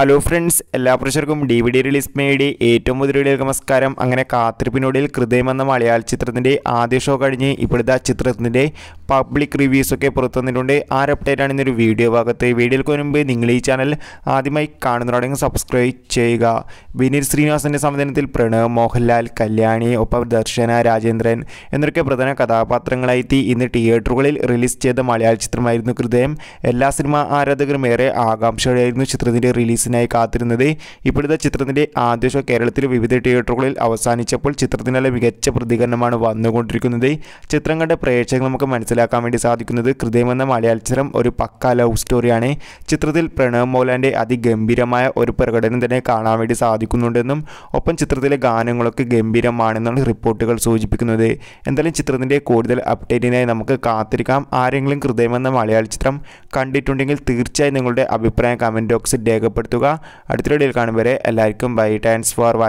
hello friends എല്ലാ പ്രഷർക്കും D V D release മേടി ഏറ്റവും മുതിരയിലേക്ക് നമസ്കാരം അങ്ങനെ കാത്തിരിപ്പിനോടിൽ ഹൃദയം എന്ന മലയാള ചിത്രത്തിൻ്റെ ആദ്യ ഷോ കഴിഞ്ഞ് ഇപ്പോഴത്തെ ആ ചിത്രത്തിൻ്റെ പബ്ലിക് റിവ്യൂസൊക്കെ പുറത്തു വന്നിട്ടുണ്ട് ആ അപ്ഡേറ്റ് ആണ് ഇന്നൊരു വീഡിയോ ഭാഗത്ത് വീഡിയോയ്ക്ക് മുൻപ് നിങ്ങൾ ഈ ചാനൽ ആദ്യമായി കാണുന്നവരാണെങ്കിൽ സബ്സ്ക്രൈബ് ചെയ്യുക വിനീത് ശ്രീനിവാസിൻ്റെ സംവിധാനത്തിൽ പ്രണവ് മോഹൻലാൽ കല്യാണി ഒപ്പം ദർശന രാജേന്ദ്രൻ എന്നൊക്കെ പ്രധാന കഥാപാത്രങ്ങളായി ഇന്ന് തിയേറ്ററുകളിൽ റിലീസ് ചെയ്ത മലയാള ചിത്രമായിരുന്നു ഹൃദയം എല്ലാ സിനിമാ ആരാധകരും ഏറെ ആകാംക്ഷയോടെയായിരുന്നു ചിത്രത്തിൻ്റെ റിലീസ് റിലീസിനായി കാത്തിരുന്നത് ഇപ്പോഴത്തെ ചിത്രത്തിൻ്റെ ആദ്യ ഷോ കേരളത്തിലെ വിവിധ തിയേറ്ററുകളിൽ അവസാനിച്ചപ്പോൾ ചിത്രത്തിനുള്ള മികച്ച പ്രതികരണമാണ് വന്നുകൊണ്ടിരിക്കുന്നത് ചിത്രം കണ്ട പ്രേക്ഷകർ നമുക്ക് മനസ്സിലാക്കാൻ വേണ്ടി സാധിക്കുന്നത് ഹൃദയമെന്ന മലയാളം ഒരു പക്ക ലവ് സ്റ്റോറിയാണ് ചിത്രത്തിൽ പ്രണവ് മോലാൻ്റെ അതിഗംഭീരമായ ഒരു പ്രകടനം തന്നെ കാണാൻ വേണ്ടി സാധിക്കുന്നുണ്ടെന്നും ഒപ്പം ചിത്രത്തിലെ ഗാനങ്ങളൊക്കെ ഗംഭീരമാണെന്നാണ് റിപ്പോർട്ടുകൾ സൂചിപ്പിക്കുന്നത് എന്തായാലും ചിത്രത്തിൻ്റെ കൂടുതൽ അപ്ഡേറ്റിനായി നമുക്ക് കാത്തിരിക്കാം ആരെങ്കിലും ഹൃദയമെന്ന മലയാള ചിത്രം കണ്ടിട്ടുണ്ടെങ്കിൽ തീർച്ചയായും നിങ്ങളുടെ അഭിപ്രായം കമൻറ്റ് ബോക്സിൽ രേഖപ്പെടുത്തുക എത്തുക അടുത്തൊരു വീഡിയോയിൽ കാണും വരെ എല്ലാവർക്കും ബൈ ടാൻസ് ഫോർ വാച്ചിങ്